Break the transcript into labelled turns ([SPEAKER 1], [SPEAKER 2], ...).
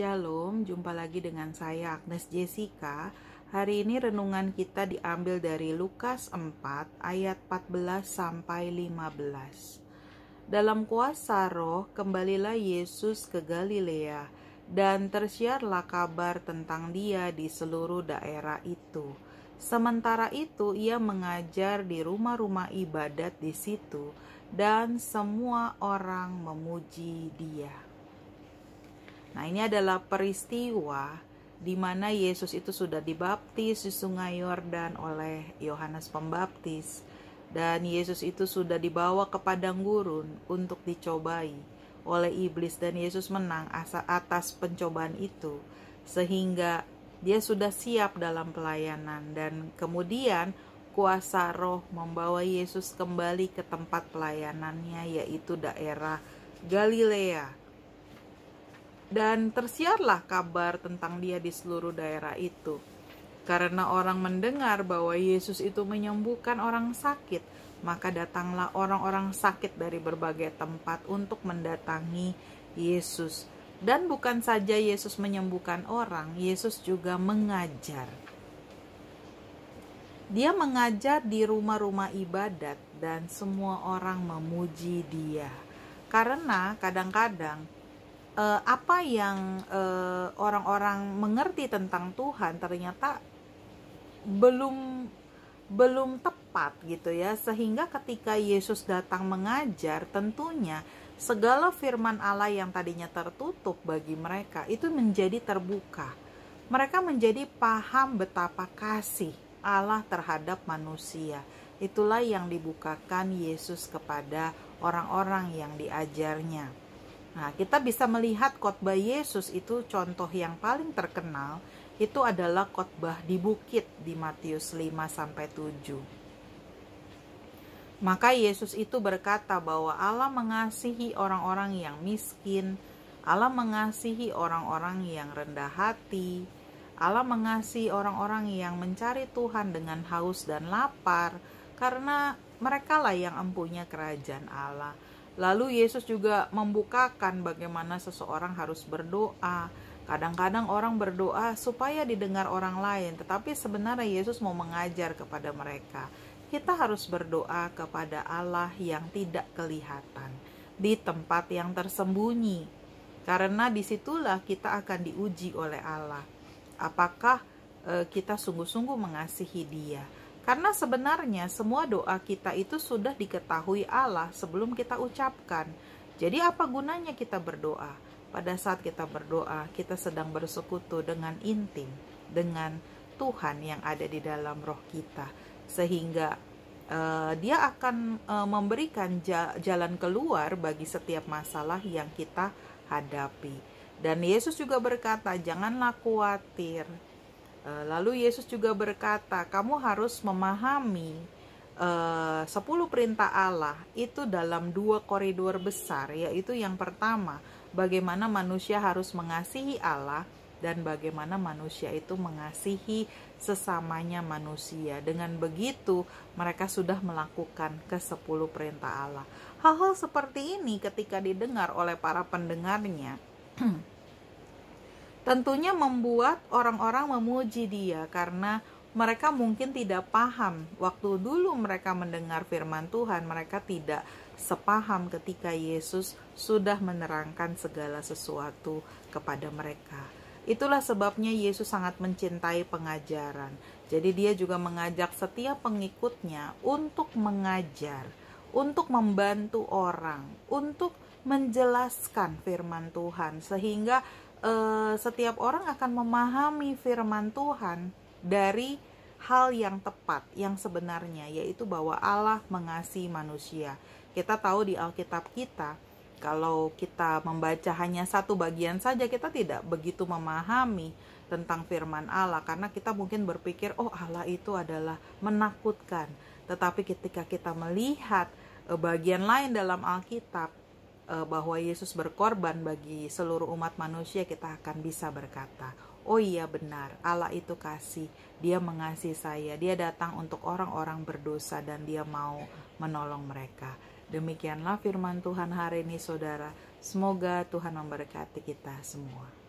[SPEAKER 1] Shalom, jumpa lagi dengan saya Agnes Jessica. Hari ini renungan kita diambil dari Lukas 4 ayat 14 sampai 15. Dalam kuasa roh, kembalilah Yesus ke Galilea dan tersiarlah kabar tentang dia di seluruh daerah itu. Sementara itu ia mengajar di rumah-rumah ibadat di situ dan semua orang memuji dia. Nah, ini adalah peristiwa di mana Yesus itu sudah dibaptis di Sungai Yordan oleh Yohanes Pembaptis dan Yesus itu sudah dibawa ke padang gurun untuk dicobai oleh iblis dan Yesus menang atas pencobaan itu sehingga dia sudah siap dalam pelayanan dan kemudian kuasa roh membawa Yesus kembali ke tempat pelayanannya yaitu daerah Galilea dan tersiarlah kabar tentang dia di seluruh daerah itu. Karena orang mendengar bahwa Yesus itu menyembuhkan orang sakit, maka datanglah orang-orang sakit dari berbagai tempat untuk mendatangi Yesus. Dan bukan saja Yesus menyembuhkan orang, Yesus juga mengajar. Dia mengajar di rumah-rumah ibadat dan semua orang memuji dia. Karena kadang-kadang uh, apa yang orang eh, orang-orang mengerti tentang Tuhan ternyata belum belum tepat gitu ya sehingga ketika Yesus datang mengajar tentunya segala firman Allah yang tadinya tertutup bagi mereka itu menjadi terbuka mereka menjadi paham betapa kasih Allah terhadap manusia itulah yang dibukakan Yesus kepada orang-orang yang diajarnya Nah, kita bisa melihat khotbah Yesus itu contoh yang paling terkenal itu adalah khotbah di bukit di Matius 5 sampai 7. Maka Yesus itu berkata bahwa Allah mengasihi orang-orang yang miskin, Allah mengasihi orang-orang yang rendah hati, Allah mengasihi orang-orang yang mencari Tuhan dengan haus dan lapar, karena merekalah yang empunya kerajaan Allah. Lalu Yesus juga membukakan bagaimana seseorang harus berdoa. Kadang-kadang orang berdoa supaya didengar orang lain, tetapi sebenarnya Yesus mau mengajar kepada mereka. Kita harus berdoa kepada Allah yang tidak kelihatan di tempat yang tersembunyi, karena disitulah kita akan diuji oleh Allah. Apakah eh, kita sungguh-sungguh mengasihi Dia? Karena sebenarnya semua doa kita itu sudah diketahui Allah sebelum kita ucapkan. Jadi apa gunanya kita berdoa? Pada saat kita berdoa, kita sedang bersekutu dengan intim, dengan Tuhan yang ada di dalam roh kita. Sehingga uh, dia akan uh, memberikan jalan keluar bagi setiap masalah yang kita hadapi. Dan Yesus juga berkata, "Janganlah khawatir, Eh, lalu Yesus juga berkata, "Kamu harus memahami eh, sepuluh perintah Allah itu dalam dua koridor besar, yaitu yang pertama, bagaimana manusia harus mengasihi Allah dan bagaimana manusia itu mengasihi sesamanya manusia. Dengan begitu, mereka sudah melakukan ke sepuluh perintah Allah. Hal-hal seperti ini ketika didengar oleh para pendengarnya tentunya membuat orang-orang memuji dia karena mereka mungkin tidak paham waktu dulu mereka mendengar firman Tuhan mereka tidak sepaham ketika Yesus sudah menerangkan segala sesuatu kepada mereka itulah sebabnya Yesus sangat mencintai pengajaran jadi dia juga mengajak setiap pengikutnya untuk mengajar untuk membantu orang untuk menjelaskan firman Tuhan sehingga eh, setiap orang akan memahami firman Tuhan dari hal yang tepat yang sebenarnya yaitu bahwa Allah mengasihi manusia. Kita tahu di Alkitab kita kalau kita membaca hanya satu bagian saja kita tidak begitu memahami tentang firman Allah karena kita mungkin berpikir oh Allah itu adalah menakutkan. Tetapi ketika kita melihat eh, bagian lain dalam Alkitab Eh, bahwa Yesus berkorban bagi seluruh umat manusia, kita akan bisa berkata, "Oh iya, benar, Allah itu kasih. Dia mengasihi saya. Dia datang untuk orang-orang berdosa, dan Dia mau menolong mereka." Demikianlah firman Tuhan hari ini, saudara. Semoga Tuhan memberkati kita semua.